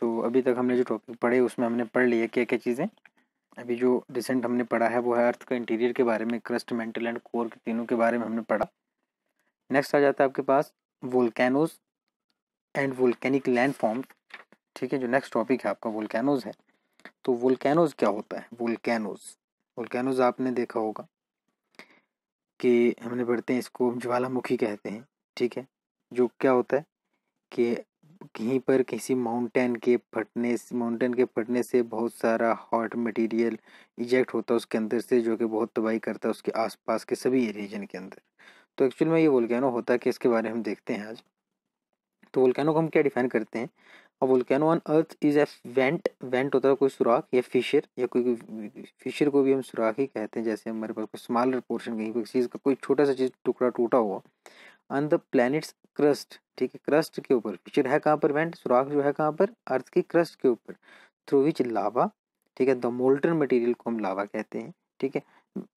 सो तो so, अभी तक हमने जो टॉपिक पढ़े उसमें हमने पढ़ लिया क्या क्या चीज़ें अभी जो रिसेंट हमने पढ़ा है वो है अर्थ का इंटीरियर के बारे में क्रस्ट मेंटल एंड कोर के तीनों के बारे में हमने पढ़ा नेक्स्ट आ जाता है आपके पास volcanoes and volcanic land form ठीक है जो नेक्स्ट टॉपिक है आपका वोल्केनोज है तो वोल्केनोज क्या होता है वोल्केनोज वोल्केनोज आपने देखा होगा कि हमने पढ़ते हैं इसको ज्वालामुखी कहते हैं ठीक है जो क्या होता है कि कहीं पर किसी माउंटेन के फटने माउंटेन के फटने से बहुत सारा हॉट मटेरियल इजेक्ट होता है उसके अंदर से जो कि बहुत तबाही करता है उसके आसपास के सभी रीजन के अंदर तो एक्चुअली में ये वोल्केनो होता है कि इसके बारे में हम देखते हैं आज तो वोल्केनो को हम क्या डिफाइन करते हैं और volcano on earth is a vent vent होता है कोई सुराख या फिशर या कोई फिशर को भी हम सुराख ही कहते हैं जैसे हमारे पास कोई स्मॉलर पोर्शन कहीं कोई चीज़ का कोई छोटा सा चीज़ टुकड़ा टूटा हुआ ऑन द प्लैनेट्स क्रस्ट ठीक है क्रस्ट के ऊपर फिशर है कहाँ पर वेंट सुराख जो है कहाँ पर अर्थ की क्रस्ट के ऊपर थ्रू विच लावा ठीक है द मोल्टन मटेरियल को हम लावा कहते हैं ठीक है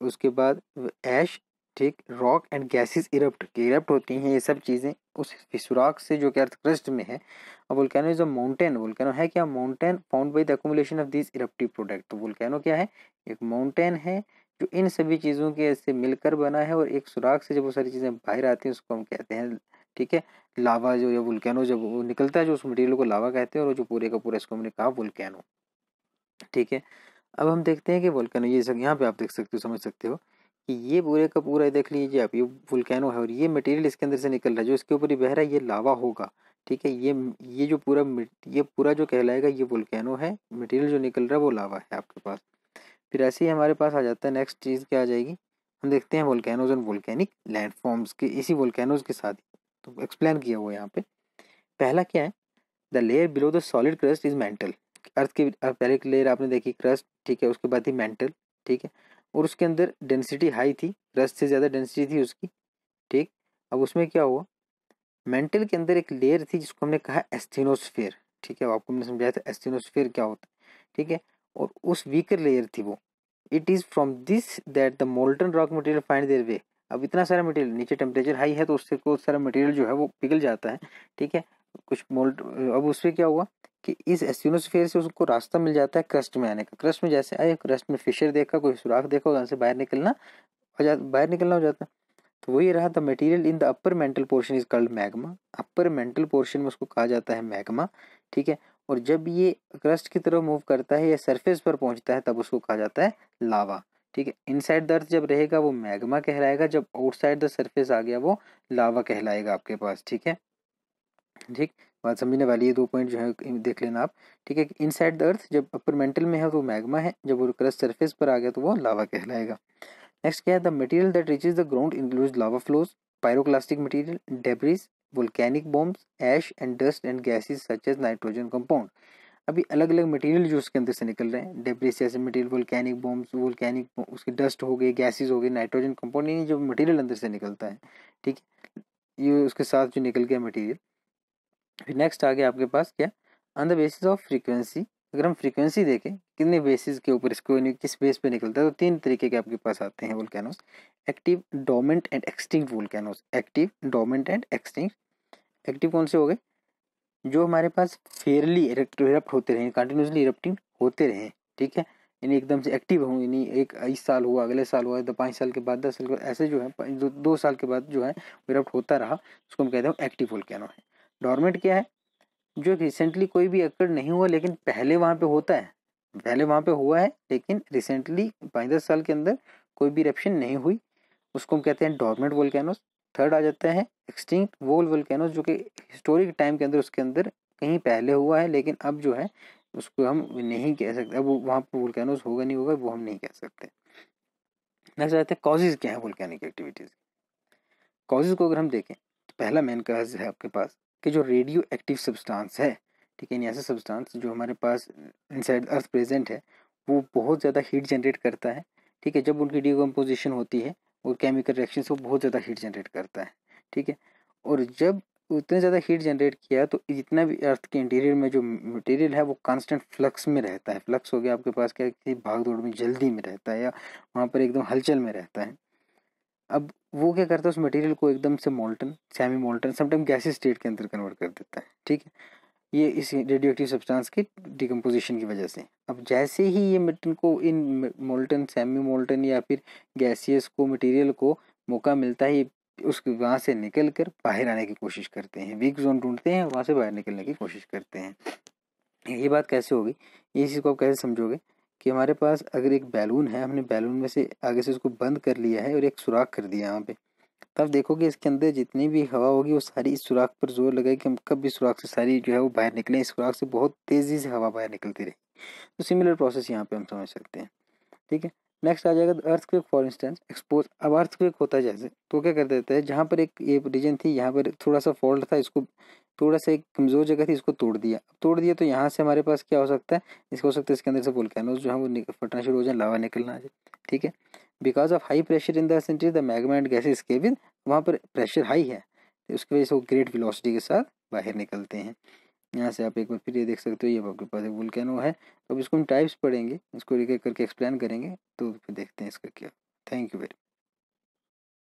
उसके बाद ऐश ठीक rock and gases erupt erupt होती हैं ये सब चीज़ें उस सुराख से जो कि अर्थक्रस्ट में है अब volcano is a mountain volcano है क्या mountain found by the accumulation of this eruptive product तो वोल्केनो क्या है एक माउंटेन है जो इन सभी चीज़ों के से मिलकर बना है और एक सुराख से जब वो सारी चीज़ें बाहर आती हैं उसको हम कहते हैं ठीक है लावा जो या वुल्केनो जब वो निकलता है जो उस मटेरियल को लावा कहते हैं और जो पूरे का पूरा इसको हमने कहा वुलकैनो ठीक है अब हम देखते हैं कि वोल्केनो ये सब यहाँ पे आप देख सकते हो समझ सकते हो कि ये पूरे का पूरा देख लीजिए आप ये वुलकैनो है और ये मटेरियल इसके अंदर से निकल रहा है जो इसके ऊपर ही बह रहा है ये लावा होगा ठीक है ये ये जो पूरा ये पूरा जो कहलाएगा ये वुलकैनो है मटेरियल जो निकल रहा है वो लावा है आपके पास फिर ऐसे ही हमारे पास आ जाता है नेक्स्ट चीज़ क्या आ जाएगी हम देखते हैं वोल्केनोज एंड वोल्केनिक लैंडफॉर्म्स के इसी वोल्केनोज के साथ तो एक्सप्लेन किया हुआ यहाँ पे पहला क्या है the layer below the solid crust is mantle earth की पहले की लेयर आपने देखी क्रस्ट ठीक है उसके बाद ही मेंटल ठीक है और उसके अंदर डेंसिटी हाई थी क्रस्ट से ज़्यादा डेंसिटी थी उसकी ठीक अब उसमें क्या हुआ मेंटल के अंदर एक लेयर थी जिसको हमने कहा एस्थिनोस्फेयर ठीक है आपको हमने समझाया था एस्थिनोस्फेयर क्या होता है ठीक है और उस वीकर लेयर थी वो it is from this that the molten rock material find their way अब इतना सारा मटेरियल नीचे टेम्परेचर हाई है तो उससे को सारा मटेरियल जो है वो पिघल जाता है ठीक है कुछ मोल्ट अब उसमें क्या हुआ कि इस एस्यूनोस्फेयर से उसको रास्ता मिल जाता है क्रस्ट में आने का क्रस्ट में जैसे आए क्रस्ट में फिशर देखा कोई सुराख देखा वहाँ से बाहर निकलना हो जाता बाहर निकलना हो जाता तो वही रहा the material in the upper mantle portion is called magma upper mantle portion में उसको कहा जाता है मैग्मा ठीक है और जब ये क्रस्ट की तरफ मूव करता है या सरफेस पर पहुंचता है तब उसको कहा जाता है लावा ठीक है इनसाइड साइड जब रहेगा वो मैग्मा कहलाएगा जब आउटसाइड द सरफेस आ गया वो लावा कहलाएगा आपके पास ठीक है ठीक बात समझने वाली है दो पॉइंट जो है देख लेना आप ठीक है इन साइड द अर्थ जब अपर मेंटल में है तो मैग्मा है जब वो क्रस्ट सरफेस पर आ गया तो वो लावा कहलाएगा नेक्स्ट क्या है the material that reaches the ground include lava flows pyroclastic material debris volcanic bombs ash and dust and gases such as nitrogen compound अभी अलग अलग मटेरियल जो उसके अंदर से निकल रहे हैं डेब्रिस जैसे मटेरियल वोल्केनिक बॉम्ब्स वोल्केनिक उसके डस्ट हो गए गैसेज हो गए नाइट्रोजन कंपाउंड यानी जो मटेरियल अंदर से निकलता है ठीक है ये उसके साथ जो निकल गया मटेरियल फिर नेक्स्ट आ गया आपके पास क्या on the basis of frequency अगर हम फ्रीक्वेंसी देखें कितने बेसिस के ऊपर इसको किस बेस पे निकलता है तो तीन तरीके के आपके पास आते हैं volcanoes active dormant and extinct volcanoes active dormant and extinct active कौन से हो गए जो हमारे पास फेयरली इरप्ट होते रहें कंटिन्यूसली इरप्टिंग होते रहें ठीक है यानी एकदम से एक्टिव हों यानी एक इस साल हुआ अगले साल हुआ तो पाँच साल के बाद दस साल के ऐसे जो है दो, दो साल के बाद जो है इरप्ट होता रहा उसको हम कहते हैं एक्टिव वोल्केनो है डॉर्मेंट क्या है जो रिसेंटली कोई भी एक्ट नहीं हुआ लेकिन पहले वहाँ पे होता है पहले वहाँ पे हुआ है लेकिन रिसेंटली पाँच दस साल के अंदर कोई भी इरप्शन नहीं हुई उसको हम कहते हैं डॉर्मेंट वोल्केनोस थर्ड आ जाता है एक्सटिंक्ट वोल वोल्केनोस जो कि हिस्टोरिक टाइम के अंदर उसके अंदर कहीं पहले हुआ है लेकिन अब जो है उसको हम नहीं कह सकते अब वहाँ पर वोल्केनोस होगा नहीं होगा वो हम नहीं कह सकते नेक्स्ट आते हैं कॉजेज़ क्या है वोल्केनिक एक्टिविटीज़ कॉजेज़ को अगर हम देखें तो पहला मेन काज है आपके पास कि जो रेडियो एक्टिव सब्सटेंस है ठीक है ऐसा सब्सटेंस जो हमारे पास इनसाइड अर्थ प्रेजेंट है वो बहुत ज़्यादा हीट जनरेट करता है ठीक है जब उनकी डिकम्पोजिशन होती है और केमिकल रिएक्शन से वो बहुत ज़्यादा हीट जनरेट करता है ठीक है और जब उतने ज़्यादा हीट जनरेट किया तो जितना भी अर्थ के इंटीरियर में जो मटेरियल है वो कांस्टेंट फ्लक्स में रहता है फ्लक्स हो गया आपके पास क्या किसी भाग दौड़ में जल्दी में रहता है या वहाँ पर एकदम हलचल में रहता है अब वो क्या करता है उस मटेरियल को एकदम से molten semi molten sometime gases state के अंदर कन्वर्ट कर देता है ठीक है ये इस रेडियो एक्टिव सब्सटेंस की डिकम्पोजिशन की वजह से अब जैसे ही ये मिट्टन को इन मोल्टन सेमी मोल्टन या फिर गैसियस को मटेरियल को मौका मिलता है उस वहाँ से निकल कर बाहर आने की कोशिश करते हैं वीक जोन ढूंढते हैं वहाँ से बाहर निकलने की कोशिश करते हैं ये बात कैसे होगी ये चीज़ को आप कैसे समझोगे कि हमारे पास अगर एक बैलून है हमने बैलून में से आगे से उसको बंद कर लिया है और एक सुराख कर दिया यहाँ पे तब देखोगे इसके अंदर जितनी भी हवा होगी वो सारी इस सुराख पर जोर लगाए कि हम कब भी सुराख से सारी जो है वो बाहर निकलें इस सुराख से बहुत तेज़ी से हवा बाहर निकलती रही तो सिमिलर प्रोसेस यहाँ पे हम समझ सकते हैं ठीक है नेक्स्ट आ जाएगा अर्थक्वेक फॉर इंस्टेंस एक्सपोज अब अर्थक्वेक होता है जैसे तो क्या कर देता है जहाँ पर एक ये रीजन थी यहाँ पर थोड़ा सा फॉल्ट था इसको थोड़ा सा एक कमज़ोर जगह थी इसको तोड़ दिया तोड़ दिया तो यहाँ से हमारे पास क्या हो सकता है इसको हो सकता है इसके अंदर से बोल वोल्केनोज जो है वो फटना शुरू हो जाए लावा निकलना आ जाए ठीक है because of high pressure in the the magmatic gas gases के वहाँ पर प्रेशर हाई है तो उसकी वजह से वो ग्रेट विलोसिटी के साथ बाहर निकलते हैं यहाँ से आप एक बार फिर ये देख सकते हो ये आपके पास एक वुल्केनो है अब इसको हम टाइप्स पढ़ेंगे इसको रिकेट करके एक्सप्लेन करेंगे तो फिर देखते हैं इसका क्या थैंक यू वेरी